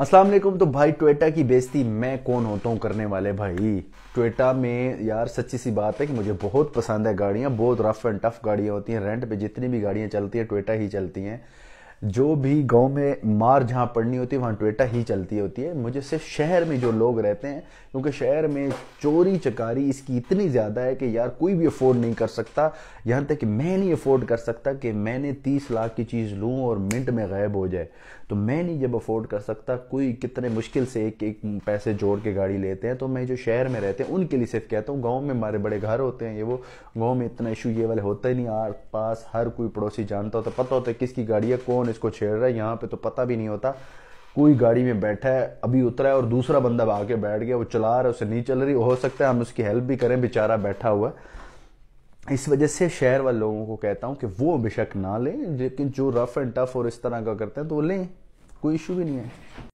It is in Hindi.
अस्सलाम वालेकुम तो भाई ट्वेटा की बेइज्जती मैं कौन होता हूँ करने वाले भाई ट्वेटा में यार सच्ची सी बात है कि मुझे बहुत पसंद है गाड़ियाँ बहुत रफ एंड टफ गाड़ियाँ होती हैं रेंट पे जितनी भी गाड़ियाँ चलती हैं ट्वेटा ही चलती हैं जो भी गांव में मार जहां पड़नी होती है वहां ट्वेटा ही चलती होती है मुझे सिर्फ शहर में जो लोग रहते हैं क्योंकि शहर में चोरी चकारी इसकी इतनी ज़्यादा है कि यार कोई भी अफोर्ड नहीं कर सकता यहां तक कि मैं नहीं अफोर्ड कर सकता कि मैंने तीस लाख की चीज़ लू और मिनट में गायब हो जाए तो मैं नहीं जब अफोर्ड कर सकता कोई कितने मुश्किल से एक एक पैसे जोड़ के गाड़ी लेते हैं तो मैं जो शहर में रहते हैं उनके लिए सिर्फ कहता हूँ गाँव में हमारे बड़े घर होते हैं ये वो गाँव में इतना इशू ये वाले होता ही नहीं आस पास हर कोई पड़ोसी जानता होता तो पता होता है किसकी गाड़ी है कौन इसको छेड़ रहा है यहाँ पे तो पता भी नहीं होता कोई गाड़ी में बैठा है अभी उतरा है और दूसरा बंदा भाग के बैठ गया वो चला रहा है उसे नहीं चल रही हो सकता है हम उसकी हेल्प भी करें बेचारा बैठा हुआ है इस वजह से शहर वाले लोगों को कहता हूँ कि वो बेशक ना लें लेकिन जो रफ़ एंड टफ और इस तरह का करते हैं तो लें कोई इशू भी नहीं है